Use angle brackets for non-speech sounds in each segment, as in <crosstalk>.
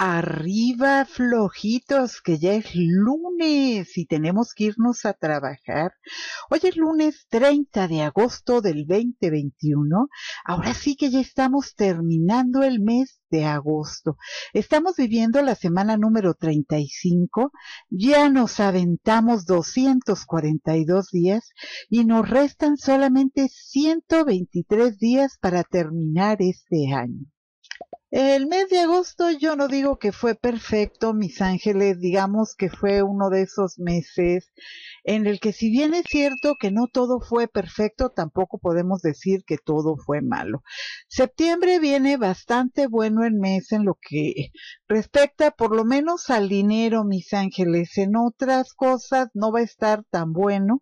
Arriba flojitos, que ya es lunes y tenemos que irnos a trabajar. Hoy es lunes 30 de agosto del 2021. Ahora sí que ya estamos terminando el mes de agosto. Estamos viviendo la semana número 35. Ya nos aventamos 242 días y nos restan solamente 123 días para terminar este año. El mes de agosto yo no digo que fue perfecto, mis ángeles, digamos que fue uno de esos meses en el que si bien es cierto que no todo fue perfecto, tampoco podemos decir que todo fue malo. Septiembre viene bastante bueno el mes en lo que respecta por lo menos al dinero, mis ángeles. En otras cosas no va a estar tan bueno,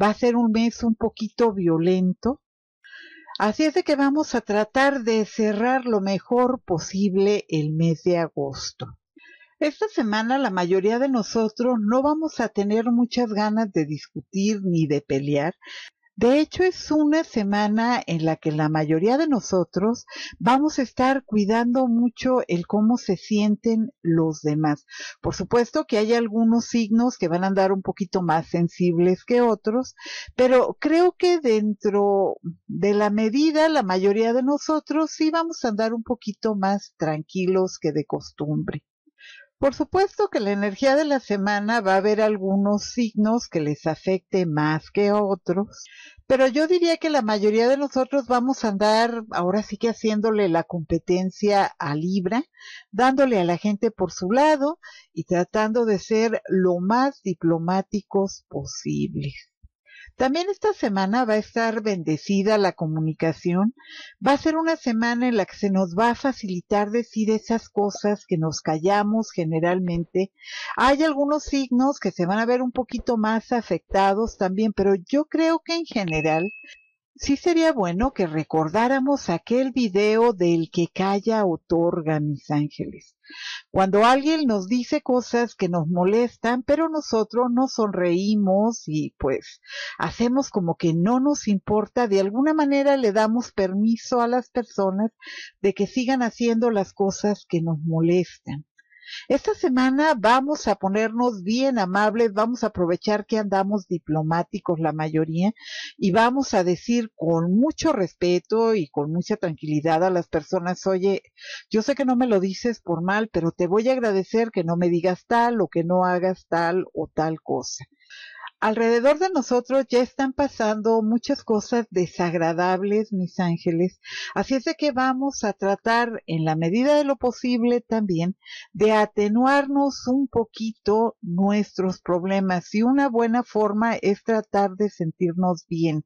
va a ser un mes un poquito violento Así es de que vamos a tratar de cerrar lo mejor posible el mes de agosto. Esta semana la mayoría de nosotros no vamos a tener muchas ganas de discutir ni de pelear, de hecho, es una semana en la que la mayoría de nosotros vamos a estar cuidando mucho el cómo se sienten los demás. Por supuesto que hay algunos signos que van a andar un poquito más sensibles que otros, pero creo que dentro de la medida, la mayoría de nosotros sí vamos a andar un poquito más tranquilos que de costumbre. Por supuesto que la energía de la semana va a haber algunos signos que les afecte más que otros, pero yo diría que la mayoría de nosotros vamos a andar ahora sí que haciéndole la competencia a Libra, dándole a la gente por su lado y tratando de ser lo más diplomáticos posibles. También esta semana va a estar bendecida la comunicación. Va a ser una semana en la que se nos va a facilitar decir esas cosas que nos callamos generalmente. Hay algunos signos que se van a ver un poquito más afectados también, pero yo creo que en general sí sería bueno que recordáramos aquel video del que calla otorga, mis ángeles. Cuando alguien nos dice cosas que nos molestan, pero nosotros nos sonreímos y pues hacemos como que no nos importa, de alguna manera le damos permiso a las personas de que sigan haciendo las cosas que nos molestan. Esta semana vamos a ponernos bien amables, vamos a aprovechar que andamos diplomáticos la mayoría y vamos a decir con mucho respeto y con mucha tranquilidad a las personas, oye, yo sé que no me lo dices por mal, pero te voy a agradecer que no me digas tal o que no hagas tal o tal cosa alrededor de nosotros ya están pasando muchas cosas desagradables, mis ángeles. Así es de que vamos a tratar, en la medida de lo posible también, de atenuarnos un poquito nuestros problemas. Y una buena forma es tratar de sentirnos bien,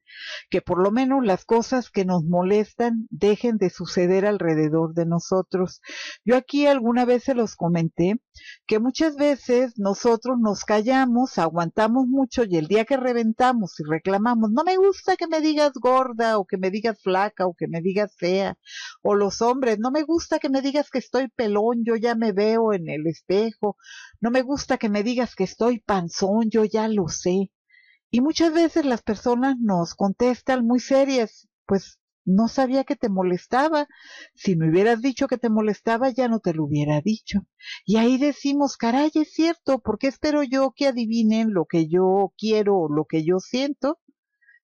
que por lo menos las cosas que nos molestan dejen de suceder alrededor de nosotros. Yo aquí alguna vez se los comenté que muchas veces nosotros nos callamos, aguantamos mucho y el día que reventamos y reclamamos, no me gusta que me digas gorda o que me digas flaca o que me digas fea, o los hombres, no me gusta que me digas que estoy pelón, yo ya me veo en el espejo, no me gusta que me digas que estoy panzón, yo ya lo sé. Y muchas veces las personas nos contestan muy serias, pues no sabía que te molestaba. Si me hubieras dicho que te molestaba, ya no te lo hubiera dicho. Y ahí decimos, caray, es cierto, porque espero yo que adivinen lo que yo quiero o lo que yo siento?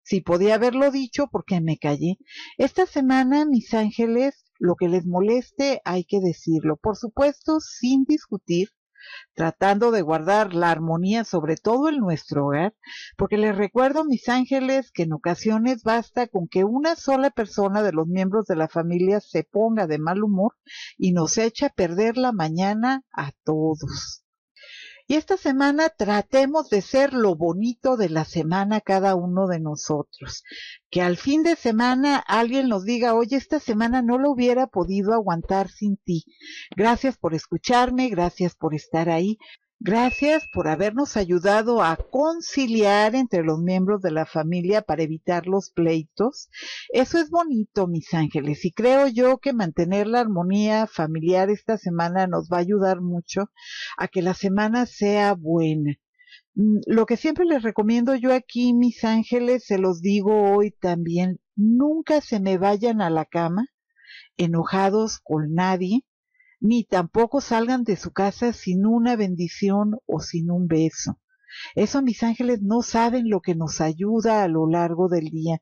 Si podía haberlo dicho, ¿por qué me callé? Esta semana, mis ángeles, lo que les moleste hay que decirlo. Por supuesto, sin discutir, tratando de guardar la armonía, sobre todo en nuestro hogar, porque les recuerdo, mis ángeles, que en ocasiones basta con que una sola persona de los miembros de la familia se ponga de mal humor y nos echa a perder la mañana a todos. Y esta semana tratemos de ser lo bonito de la semana cada uno de nosotros. Que al fin de semana alguien nos diga, oye, esta semana no lo hubiera podido aguantar sin ti. Gracias por escucharme, gracias por estar ahí. Gracias por habernos ayudado a conciliar entre los miembros de la familia para evitar los pleitos. Eso es bonito, mis ángeles, y creo yo que mantener la armonía familiar esta semana nos va a ayudar mucho a que la semana sea buena. Mm, lo que siempre les recomiendo yo aquí, mis ángeles, se los digo hoy también, nunca se me vayan a la cama enojados con nadie ni tampoco salgan de su casa sin una bendición o sin un beso. Eso mis ángeles no saben lo que nos ayuda a lo largo del día.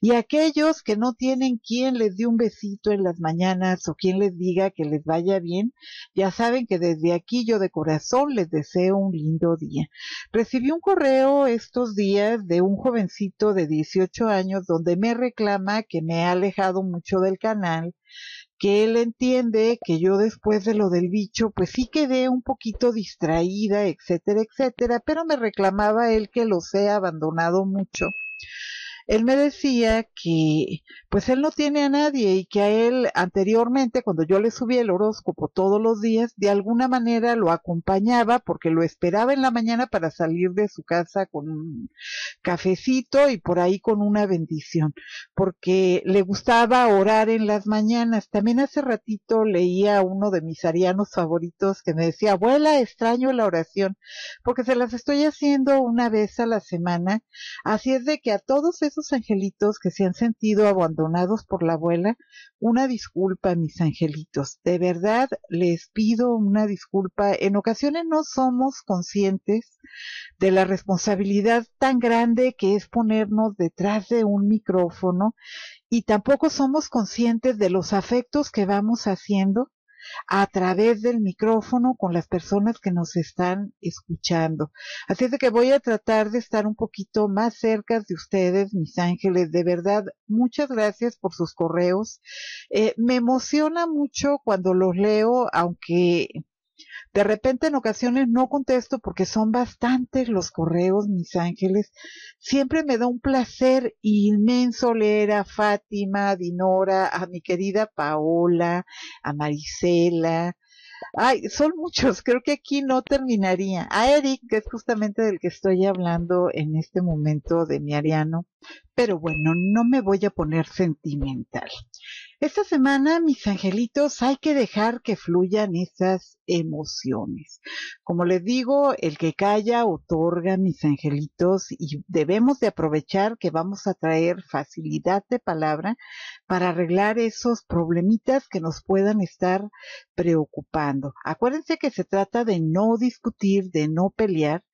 Y aquellos que no tienen quien les dé un besito en las mañanas o quien les diga que les vaya bien, ya saben que desde aquí yo de corazón les deseo un lindo día. Recibí un correo estos días de un jovencito de 18 años donde me reclama que me ha alejado mucho del canal que él entiende que yo después de lo del bicho, pues sí quedé un poquito distraída, etcétera, etcétera, pero me reclamaba él que los he abandonado mucho él me decía que pues él no tiene a nadie y que a él anteriormente, cuando yo le subía el horóscopo todos los días, de alguna manera lo acompañaba porque lo esperaba en la mañana para salir de su casa con un cafecito y por ahí con una bendición, porque le gustaba orar en las mañanas. También hace ratito leía a uno de mis arianos favoritos que me decía, abuela, extraño la oración, porque se las estoy haciendo una vez a la semana. Así es de que a todos estos angelitos que se han sentido abandonados por la abuela, una disculpa, mis angelitos. De verdad les pido una disculpa. En ocasiones no somos conscientes de la responsabilidad tan grande que es ponernos detrás de un micrófono y tampoco somos conscientes de los afectos que vamos haciendo a través del micrófono con las personas que nos están escuchando. Así es de que voy a tratar de estar un poquito más cerca de ustedes, mis ángeles. De verdad, muchas gracias por sus correos. Eh, me emociona mucho cuando los leo, aunque de repente en ocasiones no contesto porque son bastantes los correos, mis ángeles. Siempre me da un placer inmenso leer a Fátima, a Dinora, a mi querida Paola, a Marisela. Ay, son muchos, <laughs> creo que aquí no terminaría. A Eric, que es justamente del que estoy hablando en este momento de mi Ariano, pero bueno, no me voy a poner sentimental. Esta semana, mis angelitos, hay que dejar que fluyan esas emociones. Como les digo, el que calla otorga, mis angelitos, y debemos de aprovechar que vamos a traer facilidad de palabra para arreglar esos problemitas que nos puedan estar preocupando. Acuérdense que se trata de no discutir, de no pelear,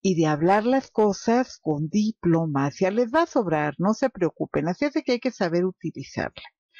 y de hablar las cosas con diplomacia. Les va a sobrar, no se preocupen. Así es de que hay que saber utilizarla.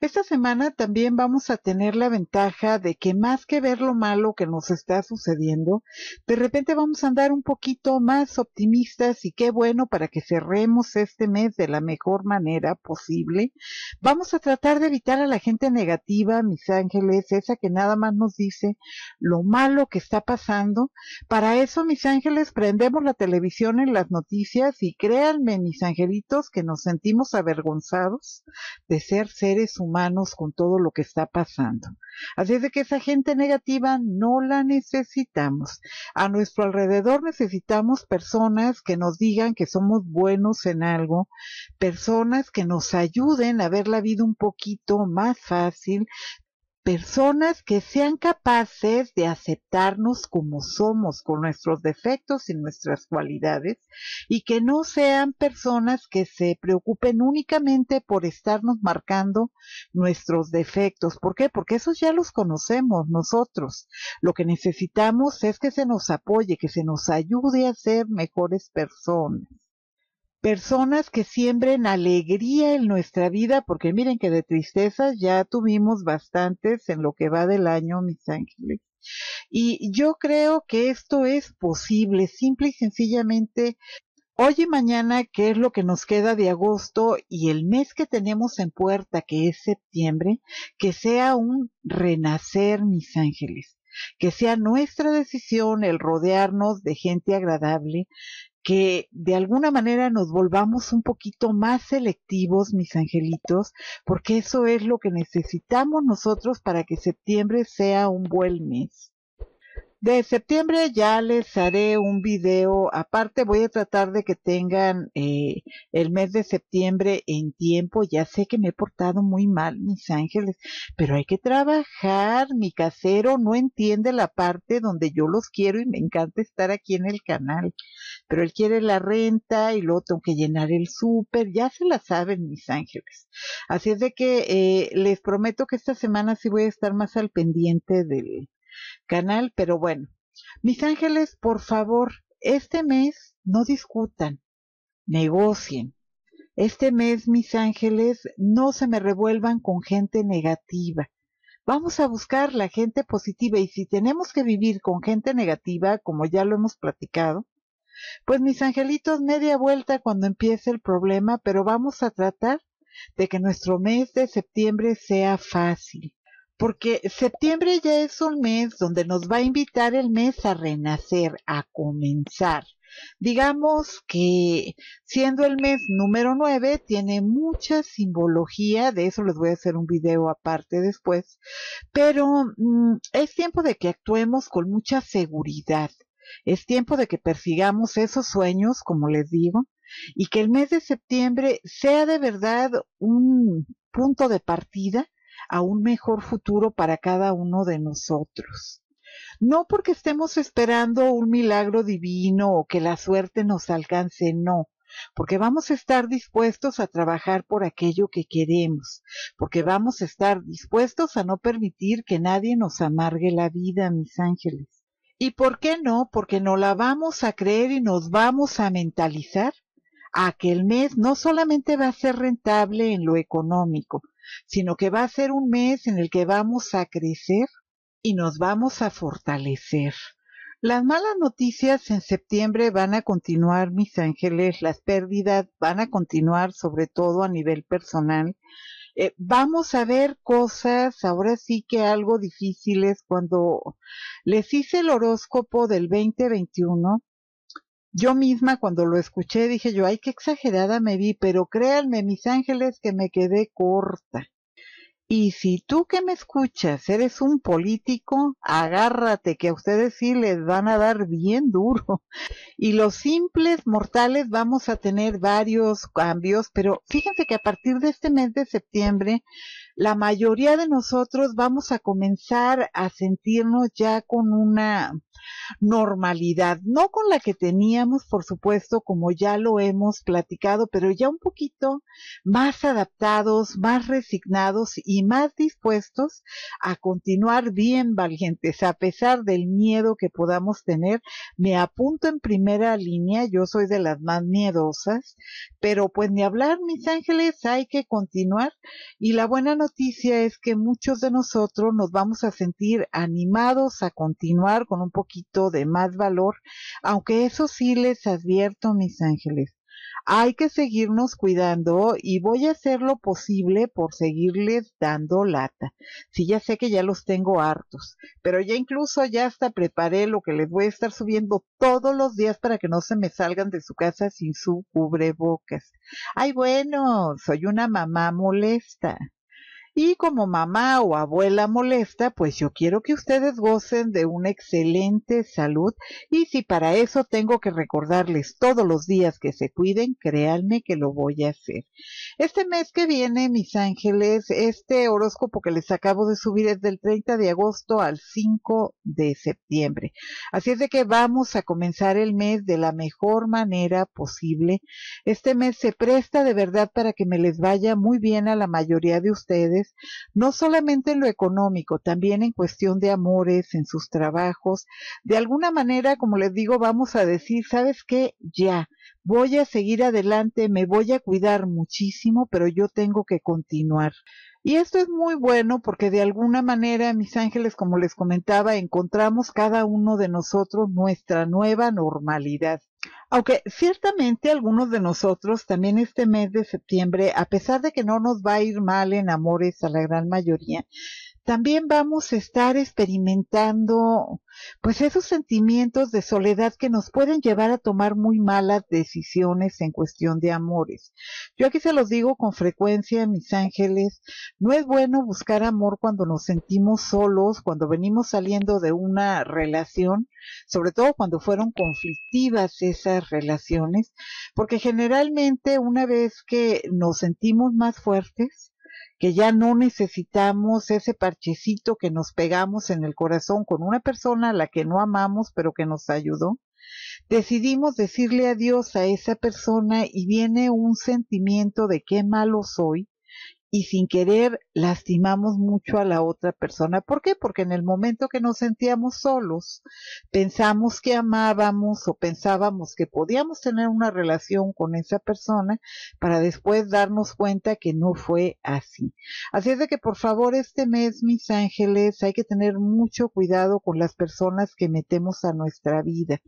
Esta semana también vamos a tener la ventaja de que más que ver lo malo que nos está sucediendo, de repente vamos a andar un poquito más optimistas y qué bueno para que cerremos este mes de la mejor manera posible. Vamos a tratar de evitar a la gente negativa, mis ángeles, esa que nada más nos dice lo malo que está pasando. Para eso, mis ángeles, prendemos la televisión en las noticias y créanme, mis angelitos, que nos sentimos avergonzados de ser seres humanos humanos con todo lo que está pasando. Así es de que esa gente negativa no la necesitamos. A nuestro alrededor necesitamos personas que nos digan que somos buenos en algo, personas que nos ayuden a ver la vida un poquito más fácil, personas que sean capaces de aceptarnos como somos, con nuestros defectos y nuestras cualidades, y que no sean personas que se preocupen únicamente por estarnos marcando nuestros defectos. ¿Por qué? Porque esos ya los conocemos nosotros. Lo que necesitamos es que se nos apoye, que se nos ayude a ser mejores personas personas que siembren alegría en nuestra vida, porque miren que de tristezas ya tuvimos bastantes en lo que va del año, mis ángeles. Y yo creo que esto es posible, simple y sencillamente. Hoy y mañana, que es lo que nos queda de agosto y el mes que tenemos en puerta, que es septiembre, que sea un renacer, mis ángeles que sea nuestra decisión el rodearnos de gente agradable, que de alguna manera nos volvamos un poquito más selectivos, mis angelitos, porque eso es lo que necesitamos nosotros para que septiembre sea un buen mes de septiembre ya les haré un video aparte voy a tratar de que tengan eh, el mes de septiembre en tiempo ya sé que me he portado muy mal mis ángeles pero hay que trabajar mi casero no entiende la parte donde yo los quiero y me encanta estar aquí en el canal pero él quiere la renta y luego tengo que llenar el súper ya se la saben mis ángeles así es de que eh, les prometo que esta semana sí voy a estar más al pendiente del canal, pero bueno. Mis ángeles, por favor, este mes no discutan, negocien. Este mes, mis ángeles, no se me revuelvan con gente negativa. Vamos a buscar la gente positiva y si tenemos que vivir con gente negativa, como ya lo hemos platicado, pues mis angelitos, media vuelta cuando empiece el problema, pero vamos a tratar de que nuestro mes de septiembre sea fácil porque septiembre ya es un mes donde nos va a invitar el mes a renacer, a comenzar. Digamos que siendo el mes número 9 tiene mucha simbología, de eso les voy a hacer un video aparte después, pero mm, es tiempo de que actuemos con mucha seguridad, es tiempo de que persigamos esos sueños, como les digo, y que el mes de septiembre sea de verdad un punto de partida a un mejor futuro para cada uno de nosotros. No porque estemos esperando un milagro divino o que la suerte nos alcance, no, porque vamos a estar dispuestos a trabajar por aquello que queremos, porque vamos a estar dispuestos a no permitir que nadie nos amargue la vida, mis ángeles. ¿Y por qué no? Porque no la vamos a creer y nos vamos a mentalizar a que el mes no solamente va a ser rentable en lo económico, sino que va a ser un mes en el que vamos a crecer y nos vamos a fortalecer. Las malas noticias en septiembre van a continuar, mis ángeles, las pérdidas van a continuar, sobre todo a nivel personal. Eh, vamos a ver cosas, ahora sí que algo difíciles. Cuando les hice el horóscopo del 2021, yo misma cuando lo escuché dije yo, ay, qué exagerada me vi, pero créanme, mis ángeles, que me quedé corta. Y si tú que me escuchas eres un político, agárrate, que a ustedes sí les van a dar bien duro. Y los simples mortales vamos a tener varios cambios, pero fíjense que a partir de este mes de septiembre la mayoría de nosotros vamos a comenzar a sentirnos ya con una normalidad, no con la que teníamos, por supuesto, como ya lo hemos platicado, pero ya un poquito más adaptados, más resignados y más dispuestos a continuar bien valientes, a pesar del miedo que podamos tener. Me apunto en primera línea, yo soy de las más miedosas, pero pues ni hablar, mis ángeles, hay que continuar. Y la buena es que muchos de nosotros nos vamos a sentir animados a continuar con un poquito de más valor, aunque eso sí les advierto, mis ángeles. Hay que seguirnos cuidando y voy a hacer lo posible por seguirles dando lata. Sí, ya sé que ya los tengo hartos, pero ya incluso ya hasta preparé lo que les voy a estar subiendo todos los días para que no se me salgan de su casa sin su cubrebocas. Ay, bueno, soy una mamá molesta. Y como mamá o abuela molesta, pues yo quiero que ustedes gocen de una excelente salud. Y si para eso tengo que recordarles todos los días que se cuiden, créanme que lo voy a hacer. Este mes que viene, mis ángeles, este horóscopo que les acabo de subir es del 30 de agosto al 5 de septiembre. Así es de que vamos a comenzar el mes de la mejor manera posible. Este mes se presta de verdad para que me les vaya muy bien a la mayoría de ustedes no solamente en lo económico, también en cuestión de amores, en sus trabajos. De alguna manera, como les digo, vamos a decir, ¿sabes qué? Ya, voy a seguir adelante, me voy a cuidar muchísimo, pero yo tengo que continuar. Y esto es muy bueno porque de alguna manera, mis ángeles, como les comentaba, encontramos cada uno de nosotros nuestra nueva normalidad. Aunque ciertamente algunos de nosotros también este mes de septiembre, a pesar de que no nos va a ir mal en amores a la gran mayoría, también vamos a estar experimentando pues esos sentimientos de soledad que nos pueden llevar a tomar muy malas decisiones en cuestión de amores. Yo aquí se los digo con frecuencia, mis ángeles, no es bueno buscar amor cuando nos sentimos solos, cuando venimos saliendo de una relación, sobre todo cuando fueron conflictivas esas relaciones, porque generalmente una vez que nos sentimos más fuertes, que ya no necesitamos ese parchecito que nos pegamos en el corazón con una persona a la que no amamos pero que nos ayudó, decidimos decirle adiós a esa persona y viene un sentimiento de qué malo soy, y sin querer lastimamos mucho a la otra persona. ¿Por qué? Porque en el momento que nos sentíamos solos, pensamos que amábamos o pensábamos que podíamos tener una relación con esa persona para después darnos cuenta que no fue así. Así es de que por favor este mes, mis ángeles, hay que tener mucho cuidado con las personas que metemos a nuestra vida.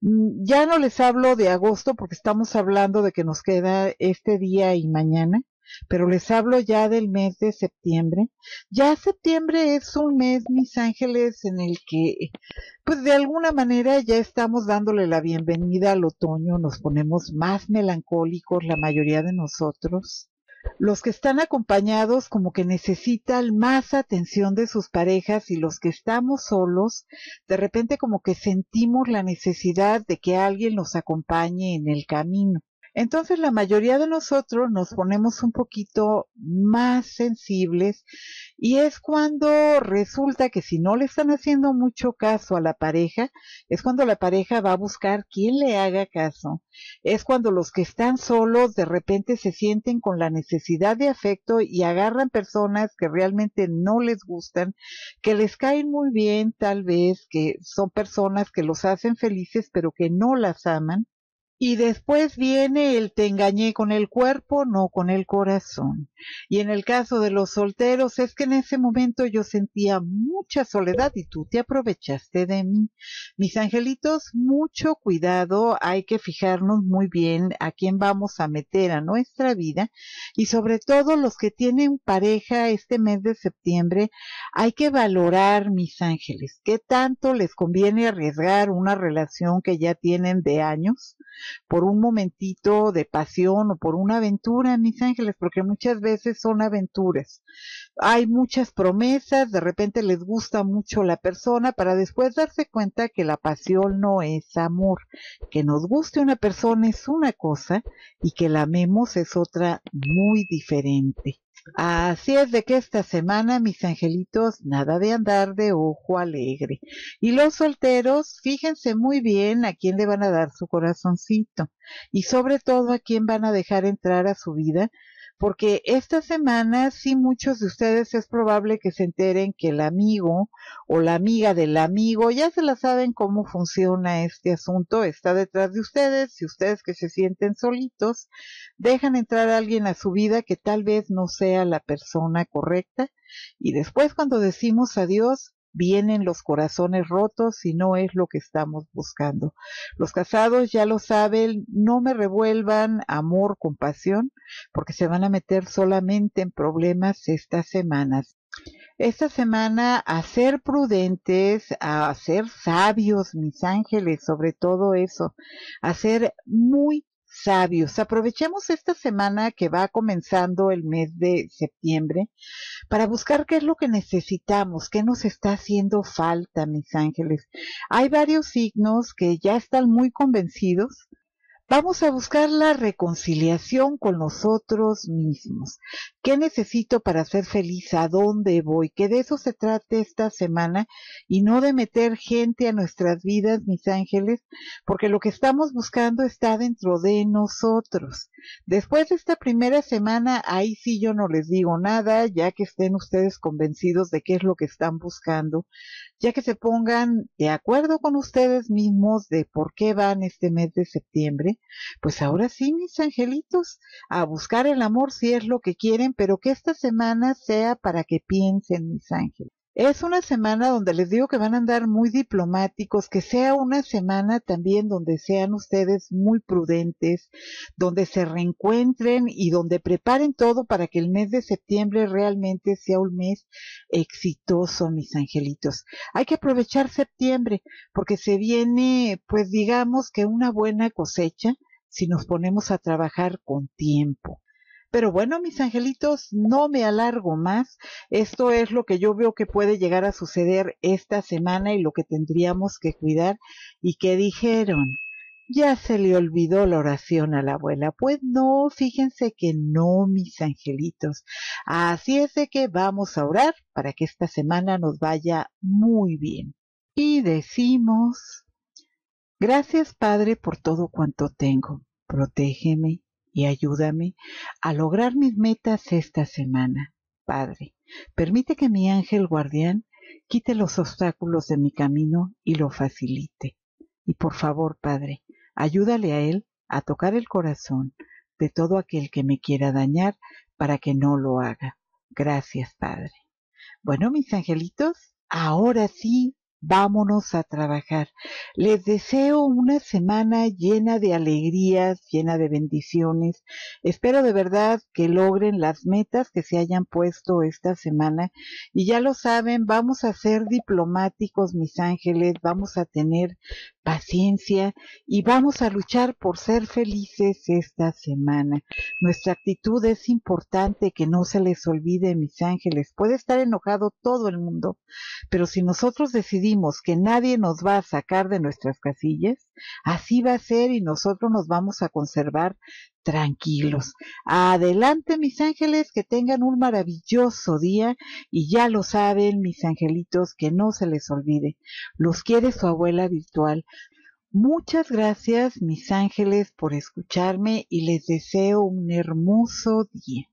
Mm, ya no les hablo de agosto porque estamos hablando de que nos queda este día y mañana pero les hablo ya del mes de septiembre. Ya septiembre es un mes, mis ángeles, en el que, pues de alguna manera ya estamos dándole la bienvenida al otoño, nos ponemos más melancólicos la mayoría de nosotros. Los que están acompañados como que necesitan más atención de sus parejas y los que estamos solos, de repente como que sentimos la necesidad de que alguien nos acompañe en el camino. Entonces la mayoría de nosotros nos ponemos un poquito más sensibles y es cuando resulta que si no le están haciendo mucho caso a la pareja, es cuando la pareja va a buscar quién le haga caso. Es cuando los que están solos de repente se sienten con la necesidad de afecto y agarran personas que realmente no les gustan, que les caen muy bien tal vez, que son personas que los hacen felices pero que no las aman y después viene el te engañé con el cuerpo, no con el corazón. Y en el caso de los solteros es que en ese momento yo sentía mucha soledad y tú te aprovechaste de mí. Mis angelitos, mucho cuidado, hay que fijarnos muy bien a quién vamos a meter a nuestra vida y sobre todo los que tienen pareja este mes de septiembre, hay que valorar, mis ángeles, qué tanto les conviene arriesgar una relación que ya tienen de años por un momentito de pasión o por una aventura, mis ángeles, porque muchas veces son aventuras. Hay muchas promesas, de repente les gusta mucho la persona para después darse cuenta que la pasión no es amor. Que nos guste una persona es una cosa y que la amemos es otra muy diferente. Así es de que esta semana, mis angelitos, nada de andar de ojo alegre. Y los solteros, fíjense muy bien a quién le van a dar su corazoncito y sobre todo a quién van a dejar entrar a su vida porque esta semana sí muchos de ustedes es probable que se enteren que el amigo o la amiga del amigo ya se la saben cómo funciona este asunto, está detrás de ustedes, si ustedes que se sienten solitos, dejan entrar a alguien a su vida que tal vez no sea la persona correcta y después cuando decimos adiós, vienen los corazones rotos y no es lo que estamos buscando. Los casados ya lo saben, no me revuelvan amor compasión, porque se van a meter solamente en problemas estas semanas. Esta semana a ser prudentes, a ser sabios, mis ángeles, sobre todo eso, a ser muy sabios. Aprovechemos esta semana que va comenzando el mes de septiembre para buscar qué es lo que necesitamos, qué nos está haciendo falta, mis ángeles. Hay varios signos que ya están muy convencidos Vamos a buscar la reconciliación con nosotros mismos. ¿Qué necesito para ser feliz? ¿A dónde voy? Que de eso se trate esta semana y no de meter gente a nuestras vidas, mis ángeles, porque lo que estamos buscando está dentro de nosotros. Después de esta primera semana, ahí sí yo no les digo nada, ya que estén ustedes convencidos de qué es lo que están buscando ya que se pongan de acuerdo con ustedes mismos de por qué van este mes de septiembre, pues ahora sí, mis angelitos, a buscar el amor si es lo que quieren, pero que esta semana sea para que piensen, mis ángeles. Es una semana donde les digo que van a andar muy diplomáticos, que sea una semana también donde sean ustedes muy prudentes, donde se reencuentren y donde preparen todo para que el mes de septiembre realmente sea un mes exitoso, mis angelitos. Hay que aprovechar septiembre porque se viene, pues digamos que una buena cosecha si nos ponemos a trabajar con tiempo. Pero bueno, mis angelitos, no me alargo más. Esto es lo que yo veo que puede llegar a suceder esta semana y lo que tendríamos que cuidar. ¿Y qué dijeron? Ya se le olvidó la oración a la abuela. Pues no, fíjense que no, mis angelitos. Así es de que vamos a orar para que esta semana nos vaya muy bien. Y decimos, gracias Padre por todo cuanto tengo. Protégeme, y ayúdame a lograr mis metas esta semana. Padre, permite que mi ángel guardián quite los obstáculos de mi camino y lo facilite. Y por favor, Padre, ayúdale a él a tocar el corazón de todo aquel que me quiera dañar para que no lo haga. Gracias, Padre. Bueno, mis angelitos, ahora sí vámonos a trabajar. Les deseo una semana llena de alegrías, llena de bendiciones. Espero de verdad que logren las metas que se hayan puesto esta semana. Y ya lo saben, vamos a ser diplomáticos, mis ángeles, vamos a tener paciencia y vamos a luchar por ser felices esta semana. Nuestra actitud es importante que no se les olvide, mis ángeles. Puede estar enojado todo el mundo, pero si nosotros decidimos que nadie nos va a sacar de nuestras casillas, Así va a ser y nosotros nos vamos a conservar tranquilos. Adelante, mis ángeles, que tengan un maravilloso día y ya lo saben, mis angelitos, que no se les olvide. Los quiere su abuela virtual. Muchas gracias, mis ángeles, por escucharme y les deseo un hermoso día.